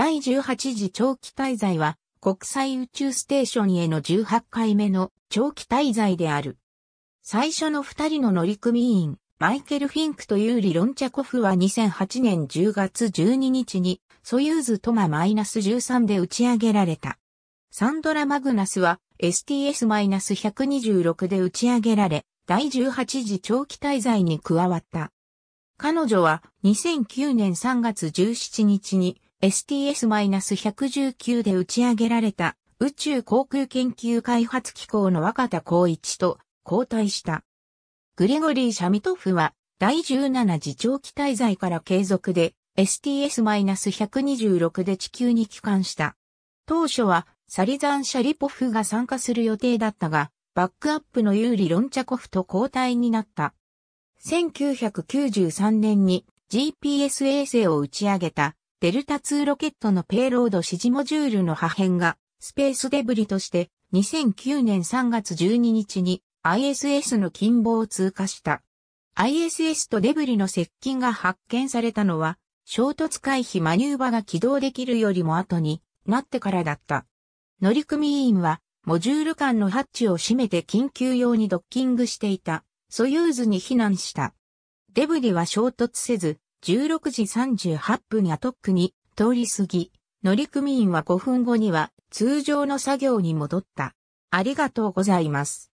第18次長期滞在は国際宇宙ステーションへの18回目の長期滞在である。最初の二人の乗組員、マイケル・フィンクとユーリ・ロンチャコフは2008年10月12日にソユーズトマ -13 で打ち上げられた。サンドラ・マグナスは STS-126 で打ち上げられ、第18次長期滞在に加わった。彼女は2009年3月17日に STS-119 で打ち上げられた宇宙航空研究開発機構の若田光一と交代した。グレゴリー・シャミトフは第17次長期滞在から継続で STS-126 で地球に帰還した。当初はサリザン・シャリポフが参加する予定だったが、バックアップの有利ロンチャコフと交代になった。1993年に GPS 衛星を打ち上げたデルタ2ロケットのペイロード指示モジュールの破片がスペースデブリとして2009年3月12日に ISS の近傍を通過した。ISS とデブリの接近が発見されたのは衝突回避マニューバが起動できるよりも後になってからだった。乗組員はモジュール間のハッチを閉めて緊急用にドッキングしていたソユーズに避難した。デブリは衝突せず16時38分がトックに通り過ぎ、乗組員は5分後には通常の作業に戻った。ありがとうございます。